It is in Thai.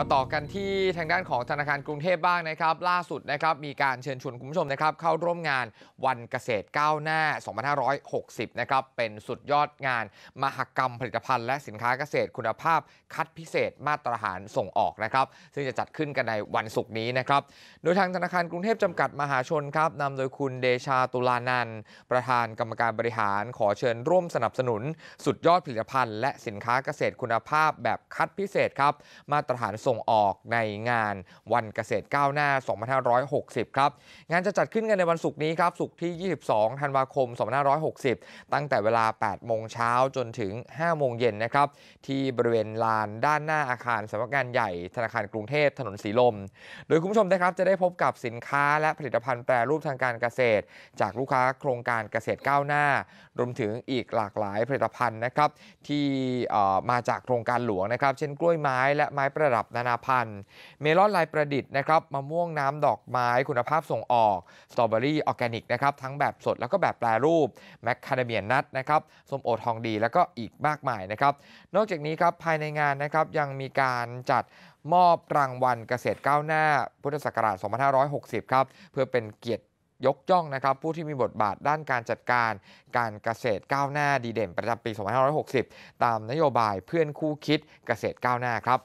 มาต่อกันที่ทางด้านของธนาคารกรุงเทพบ้างนะครับ ล่าสุดนะครับมีการเชิญชวนคุณผู้ชมนะครับเข้าร่วมงานวันเกษตรก้าวหน้า 2560นะครับเป็นสุดยอดงานมหกรรมผลิตภัณฑ์และสินค้าเกษตรคุณภาพคัดพิเศษมาตรฐานส่งออกนะครับ ซึ่งจะจัดขึ้นกันในวันศุกร์นี้นะครับ โดยทางธนาคารกรุงเทพจำกัดมหาชนครับนำโดยคุณเดชาตุลานันประธานกรรมการบริหาร ขอเชิญร่วมสนับสนุน สุดยอดผลิตภัณฑ์และสินค้าเกษตรคุณภาพ แบบคัดพิเศษครับมาตรฐานส่งออกในงานวันเกษตรก้าวหน้า 2560 ครับ งานจะจัดขึ้นกันในวันศุกร์นี้ครับศุกร์ที่ 22 ธันวาคม 2560 ตั้งแต่เวลา8โมงเช้าจนถึง 5 โมงเย็นนะครับ ที่บริเวณลานด้านหน้าอาคารสำนักงานใหญ่ธนาคารกรุงเทพถนนสีลม โดยคุณผู้ชมนะครับ จะได้พบกับสินค้าและผลิตภัณฑ์แปรรูปทางการเกษตร จากลูกค้าโครงการเกษตรก้าวหน้า รวมถึงอีกหลากหลายผลิตภัณฑ์นะครับที่มาจากโครงการหลวงนะครับ เช่นกล้วยไม้ และไม้ประดับนานาพันธุ์เมลอนลายประดิษฐ์นะครับ มะม่วงน้ำดอกไม้คุณภาพส่งออก สตรอเบอรี่ออแกนิกนะครับทั้งแบบสดแล้วก็แบบแปรรูปแมคคาเดเมียนัทนะครับส้มโอทองดีแล้วก็อีกมากมายนะครับนอกจากนี้ครับภายในงานนะครับยังมีการจัดมอบรางวัลเกษตรก้าวหน้า พุทธศักราช 2560ครับเพื่อเป็นเกียรติยกย่องนะครับ ผู้ที่มีบทบาทด้านการจัดการการเกษตรก้าวหน้าดีเด่นประจำปี 2560 ตามนโยบายเพื่อนคู่คิดเกษตรก้าวหน้าครับ